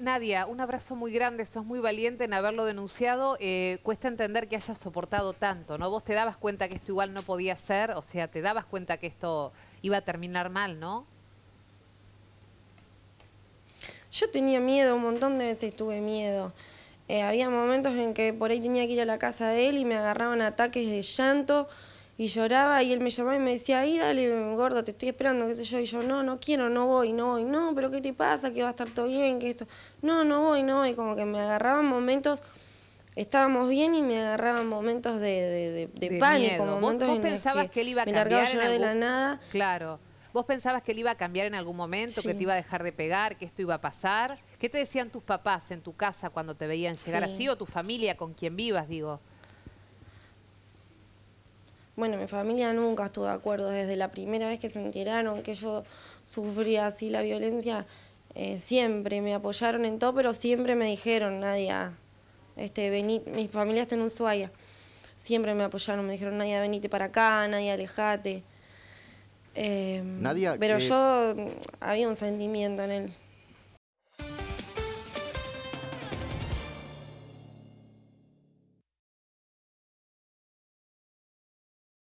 Nadia, un abrazo muy grande, sos muy valiente en haberlo denunciado. Eh, cuesta entender que hayas soportado tanto, ¿no? Vos te dabas cuenta que esto igual no podía ser, o sea, te dabas cuenta que esto iba a terminar mal, ¿no? Yo tenía miedo, un montón de veces tuve miedo. Eh, había momentos en que por ahí tenía que ir a la casa de él y me agarraban ataques de llanto y lloraba y él me llamaba y me decía, ahí dale, gorda, te estoy esperando, qué sé yo, y yo, no, no quiero, no voy, no voy, no, pero ¿qué te pasa? Que va a estar todo bien, que esto, no, no voy, no y como que me agarraban momentos, estábamos bien y me agarraban momentos de, de, pánico, ¿Vos, pensabas que, él iba a cambiar de la nada. Claro. ¿Vos pensabas que él iba a cambiar en algún momento, que te iba a dejar de pegar, que esto iba a pasar? ¿Qué te decían tus papás en tu casa cuando te veían llegar así o tu familia con quien vivas, digo? Bueno, mi familia nunca estuvo de acuerdo. Desde la primera vez que se enteraron que yo sufría así la violencia, eh, siempre me apoyaron en todo, pero siempre me dijeron, Nadia, este, vení, mi familia está en Ushuaia. Siempre me apoyaron, me dijeron, Nadia, venite para acá, Nadia, alejate. Eh, pero eh, yo mm, había un sentimiento en él.